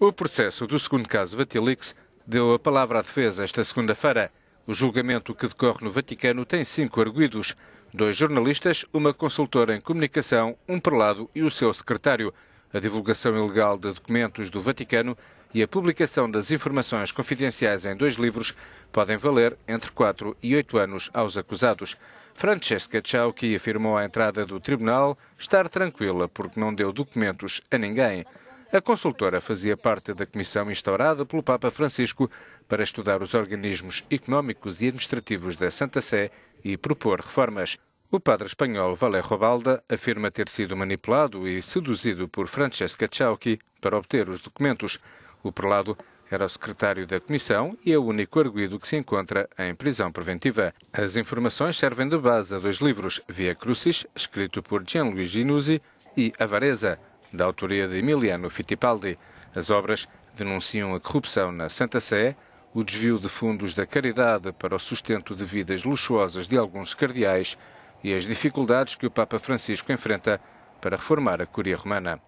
O processo do segundo caso Vatilix deu a palavra à defesa esta segunda-feira. O julgamento que decorre no Vaticano tem cinco arguídos: dois jornalistas, uma consultora em comunicação, um prelado e o seu secretário. A divulgação ilegal de documentos do Vaticano e a publicação das informações confidenciais em dois livros podem valer entre quatro e oito anos aos acusados. Francesca Ciauchi afirmou à entrada do tribunal estar tranquila porque não deu documentos a ninguém. A consultora fazia parte da comissão instaurada pelo Papa Francisco para estudar os organismos económicos e administrativos da Santa Sé e propor reformas. O padre espanhol Valerro Balda afirma ter sido manipulado e seduzido por Francesca Ciauchi para obter os documentos. O prelado era o secretário da Comissão e é o único arguído que se encontra em prisão preventiva. As informações servem de base a dois livros, Via Crucis, escrito por Gianluigi Nuzzi, e Avareza, da autoria de Emiliano Fittipaldi. As obras denunciam a corrupção na Santa Sé, o desvio de fundos da caridade para o sustento de vidas luxuosas de alguns cardeais e as dificuldades que o Papa Francisco enfrenta para reformar a Curia Romana.